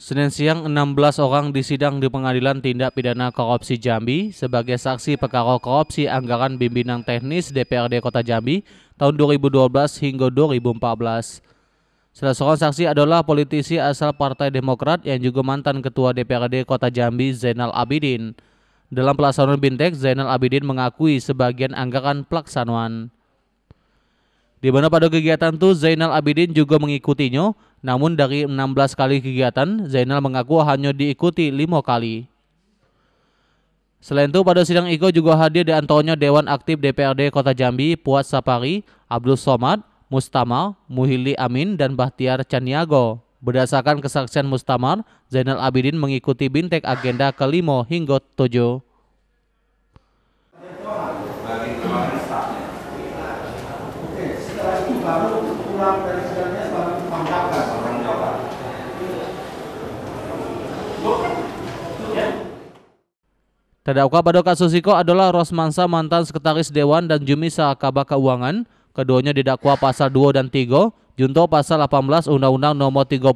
Senin siang 16 orang disidang di pengadilan tindak pidana korupsi Jambi sebagai saksi perkara korupsi anggaran bimbingan teknis DPRD Kota Jambi tahun 2012 hingga 2014. Salah seorang saksi adalah politisi asal Partai Demokrat yang juga mantan Ketua DPRD Kota Jambi Zainal Abidin. Dalam pelaksanaan Bintek, Zainal Abidin mengakui sebagian anggaran pelaksanaan. Di mana pada kegiatan itu Zainal Abidin juga mengikutinya, namun dari 16 kali kegiatan, Zainal mengaku hanya diikuti 5 kali. Selain itu, pada sidang Iko juga hadir di antaranya Dewan Aktif DPRD Kota Jambi, Puat Sapari, Abdul Somad, Mustamar, Muhili Amin, dan Bahtiar Caniago. Berdasarkan kesaksian Mustamar, Zainal Abidin mengikuti bintek agenda kelima hingga tujuh. baru pulang dari sidangnya baru Terdakwa pada kasus Iko adalah Rosmansa mantan sekretaris Dewan dan Jumi Sakaba Keuangan. Keduanya didakwa pasal 2 dan 3, junto pasal 18 Undang-Undang Nomor 31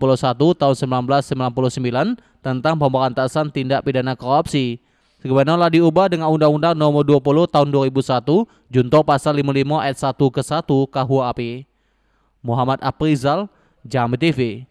Tahun 1999 tentang pemberantasan tindak pidana korupsi. Sebagaimana diubah dengan Undang-Undang Nomor 20 Tahun 2001 Junto Pasal 55 Ayat 1 ke 1 KUHP. Muhammad Aprizal, Jambi TV.